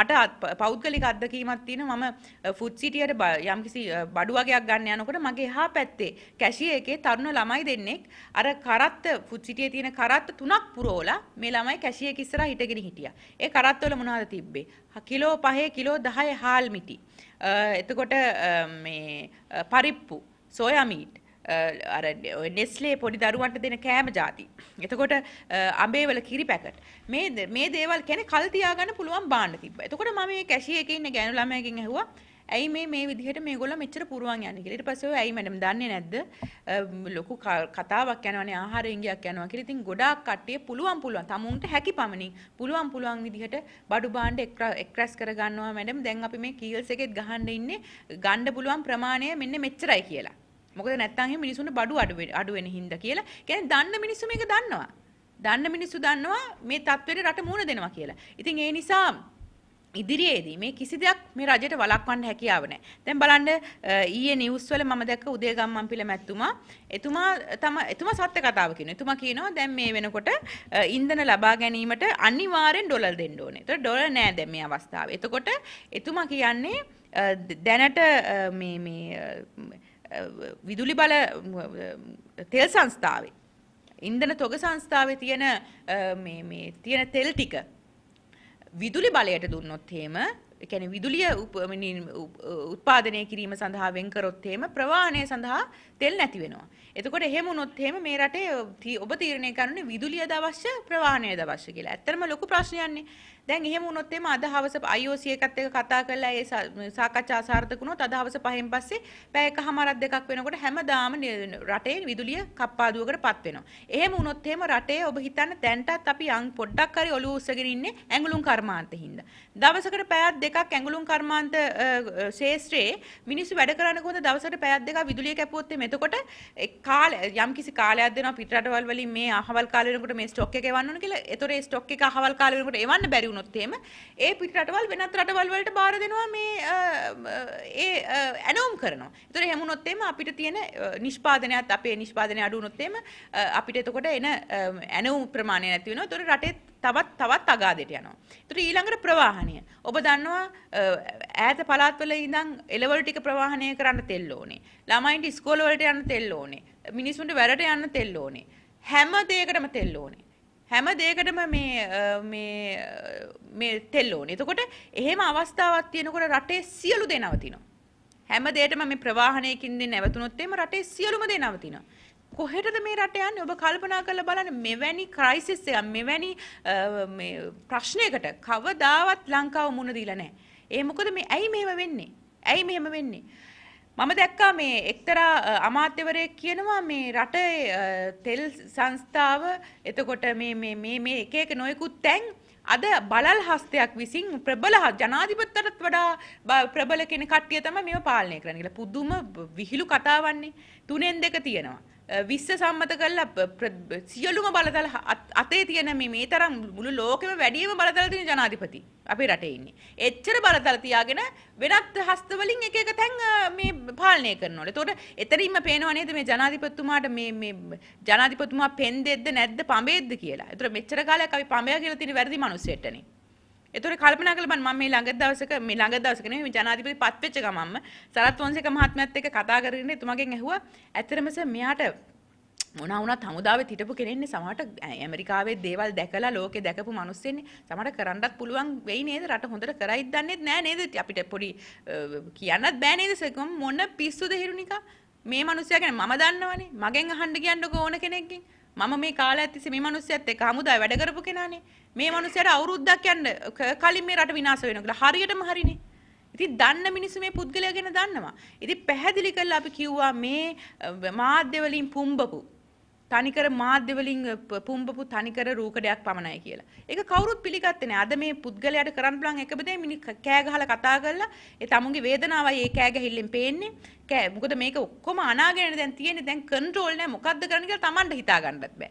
මට පෞද්ගලික අත්දකීමක් තියෙන මම ෆුඩ් සිටියට යම්කිසි බඩු වගේක් ගන්න යනකොට මගේ එහා පැත්තේ කැෂිය එකේ තරුණ ළමයි දෙන්නෙක් අර කරත්ත ෆුඩ් සිටියේ තියෙන කරත්ත තුනක් පුරෝලා මේ ළමයි කැෂිය එක ඉස්සරහා හිටගෙන හිටියා. ඒ කරත්ත වල මොනවද තිබ්බේ? කිලෝ 5 කිලෝ 10 හාල් මිටි. එතකොට මේ පරිප්පු, සෝයා මීට්, අර නෙස්ලේ පොඩි දරුවන්ට දෙන කෑම જાති. එතකොට අඹේවල කිරි පැකට්. මේ මේ දේවල් කියන්නේ කල් තියාගන්න පුළුවන් බාන්න තිබ්බා. එතකොට මම මේ කැෂිය එකේ ඉන්න ගෑනු ළමයාගෙන් ඇහුවා ඇයි මේ මේ විදිහට මේගොල්ලෝ මෙච්චර පුරුවන් යන්නේ කියලා. ඊට පස්සේ ඇයි මැඩම් දන්නේ නැද්ද? ලොකු කතාවක් යනවනේ ආහාර ඉංගියක් යනවා කියලා. ඉතින් ගොඩාක් කට්ටිය පුළුවන් පුළුවන් තමුන්ට හැකි පමණින් පුළුවන් පුළුවන් විදිහට බඩු බාණ්ඩ එක්රැස් කරගන්නවා මැඩම්. දැන් අපි මේ කීල්ස් එකෙත් ගහන්න ඉන්නේ ගන්න පුළුවන් ප්‍රමාණය මෙන්න මෙච්චරයි කියලා. මොකද නැත්තම් එහෙම මිනිසුන්ට බඩු අඩු වෙන හින්දා කියලා. කියන්නේ දන්න මිනිස්සු මේක දන්නවා. දන්න මිනිස්සු දන්නවා මේ தത്വෙට රට මුණ දෙනවා කියලා. ඉතින් ඒ නිසා ඉදිරියේදී මේ කිසි දෙයක් මේ රජයට වළක්වන්න හැකියාව නැහැ. දැන් බලන්න ඊයේ නිවුස් වල මම දැක්ක උදේගම්මන් පිළ මැතිතුමා එතුමා තම එතුමා සත්‍ය කතාව කියනවා. එතුමා කියනවා දැන් මේ වෙනකොට ඉන්ධන ලබා ගැනීමට අනිවාර්යෙන් ඩොලර් දෙන්න ඕනේ. ඒතර ඩොලර් නැහැ දැන් මේ අවස්ථාවේ. එතකොට එතුමා කියන්නේ දැනට මේ මේ විදුලි බල තෙල් සංස්ථාවේ. ඉන්දන තොග සංස්ථාවේ තියෙන තියෙන තෙල් ටික විදුලි බලයට දුන්නොත් එහෙම එකැන විදුලිය උත්පාදනය කිරීම සඳහා වෙන්කරොත් එහෙම ප්‍රවාහණය සඳහා තෙල් නැති වෙනවා. එතකොට එහෙම වුණොත් එහෙම මේ රටේ ඔබ තීරණය කරන්නේ විදුලියද අවශ්‍ය ප්‍රවාහණයද අවශ්‍ය කියලා. ඇත්තටම ලොකු ප්‍රශ්නයක්නේ. දැන් එහෙම වුණොත් එහෙම අද හවස IOC එකත් එක්ක කතා කරලා ඒ සාකච්ඡා අසාර්ථක වුණොත් අද හවස පහෙන් පස්සේ පැය එකමාරක් දෙකක් වෙනකොට හැමදාම රටේ විදුලිය කප්පාදුවකටපත් වෙනවා. එහෙම වුණොත් එහෙම රටේ ඔබ හිතන්න දැන්ටත් අපි යම් පොඩ්ඩක් හරි ඔලුව උස්සගෙන ඉන්නේ ඇඟලුම් කර්මාන්තින් හින්දා. දවසකට පැයක් දෙකක් ඇඟලුම් කර්මාන්ත ශේෂ්ත්‍රයේ මිනිස්සු වැඩ කරන්න කොහොමද දවසකට පැයක් දෙකක් විදුලිය කැපුවොත් එතකොට කාල යම් කිසි කාලයක් දෙනවා පිටරටවල් වලින් මේ අහවල් කාලේ වෙනකොට මේ ස්ටොක් එක එවන්න ඕන කියලා. ඒතොර ඒ ස්ටොක් එක අහවල් කාලේ වෙනකොට එවන්න බැරි වුණොත් එහෙම ඒ පිටරටවල් වෙනත් රටවල් වලට බාර දෙනවා මේ ඒ ඇනෝම් කරනවා. ඒතොර එහෙම වුණොත් එහෙම අපිට තියෙන නිෂ්පාදනයත් අපේ නිෂ්පාදනය අඩු වුණොත් එහෙම අපිට එතකොට එන ඇනෝම් ප්‍රමාණය නැති වෙනවා. ඒතොර රටේ තවත් තවත් අගාදයට යනවා. ඒතර ඊළඟට ප්‍රවාහණය. ඔබ දන්නවා ඈත පළාත්වල ඉඳන් එළවලු ටික ප්‍රවාහණය කරන්න තෙල් ඕනේ. ළමයින්ට ඉස්කෝල වලට යන්න තෙල් ඕනේ. මිනිසුන්ට වැඩට යන්න තෙල් ඕනේ. හැම දෙයකටම තෙල් ඕනේ. හැම දෙයකටම මේ මේ මේ තෙල් ඕනේ. එතකොට එහෙම අවස්ථාවක් තියෙනකොට රටේ සියලු දේ නවතිනවා. හැම දෙයකටම මේ ප්‍රවාහණයකින් දෙ නැවතුනොත් එහෙම රටේ සියලුම දේ නවතිනවා. කොහෙටද මේ රට යන්නේ ඔබ කල්පනා කරලා බලන්න මෙවැනි ක්‍රයිසිස් එකක් මෙවැනි මේ ප්‍රශ්නයකට කවදාවත් ලංකාව මුණ දීලා නැහැ. ඒ මොකද මේ ඇයි මෙහෙම වෙන්නේ? ඇයි මෙහෙම වෙන්නේ? මම දැක්කා මේ එක්තරා අමාත්‍යවරයෙක් කියනවා මේ රටේ තෙල් සංස්ථාව එතකොට මේ මේ මේ මේ එක එක නොයෙකුත් තැන් අද බලල් හස්තයක් විසින් ප්‍රබල ජනාධිපතිටත් වඩා ප්‍රබල කෙනෙක් කට්ටිය තමයි මේව පාලනය කරන්නේ කියලා පුදුම විහිළු කතාවන්නේ තුනෙන් දෙක තියෙනවා විශ්ව සම්මත කරලා සියලුම බලතල අතේ තියෙන මේ මේ තරම් මුළු ලෝකෙම වැඩිම බලතල තියෙන ජනාධිපති අපේ රටේ ඉන්නේ. එච්චර බලතල තියාගෙන වෙනත් හස්ත වලින් එක එක තැන් මේ පාලනය කරනවලු. එතකොට එතරින්ම පේනවා නේද මේ ජනාධිපතිතුමාට මේ මේ ජනාධිපතිතුමා පෙන් දෙද්ද නැද්ද පඹේද්ද කියලා. එතකොට මෙච්චර කාලයක් අපි පඹය කියලා තියෙන වැරදි මිනිස්සෙටනේ. එතකොට කල්පනා කළ බලන්න මම මේ ළඟ දවසක මේ ළඟ දවසක නෙමෙයි ජනාධිපති පත් වෙච්ච ගමන්ම සරත් වංශික මහත්මයාත් එක්ක කතා කරගෙන එතුමාගෙන් ඇහුවා ඇත්තටම සර් මෙයාට මොනා වුණත් හමුදාවේ හිටපු කෙනෙන්නේ සමහරට ඇමරිකාවේ දේවල් දැකලා ලෝකේ දැකපු මිනිස්සුන්නේ සමහරට කරන්නත් පුළුවන් වෙයි නේද රට හොඳට කරයිද දන්නේ නැහැ නේද අපිට පොඩි කියන්නත් බෑ නේද මොන පිස්සුද හිරුනිකා මේ මිනිස්සයා ගැන මම දන්නවනේ මගෙන් අහන්න කියන්නකෝ ඕන කෙනෙක්ගෙන් මම මේ කාලය ඇතිසේ මේ මිනිස්සයත් එක්ක හමුදාවේ වැඩ කරපු කෙනානේ. මේ මිනිස්සයාට අවුරුද්දක් යන්න කලින් මේ රට විනාශ වෙනවා කියලා හරියටම හරිනේ. ඉතින් දන්න මිනිස්සු මේ පුද්ගලයා ගැන දන්නවා. ඉතින් පැහැදිලි කරලා අපි කිව්වා මේ මාධ්‍ය වලින් පුම්බපු තනිකර මාධ්‍ය වලින් පුම්බපු තනිකර රූකඩයක් පමණයි කියලා. ඒක කවුරුත් පිළිගත්තේ නැහැ. අද මේ පුද්ගලයාට කරන්න බලන් එකබදේ මිනිහ කෑ ගහලා කතා කරලා ඒ තමුන්ගේ වේදනාවයි ඒ කෑ ගැහිල්ලෙන් පේන්නේ. කෑ මොකද මේක ඔක්කොම අනාගෙන දැන් තියෙන්නේ දැන් කන්ට්‍රෝල් නැහැ මොකද්ද කරන්න කියලා Tamanට හිතා ගන්නත් බෑ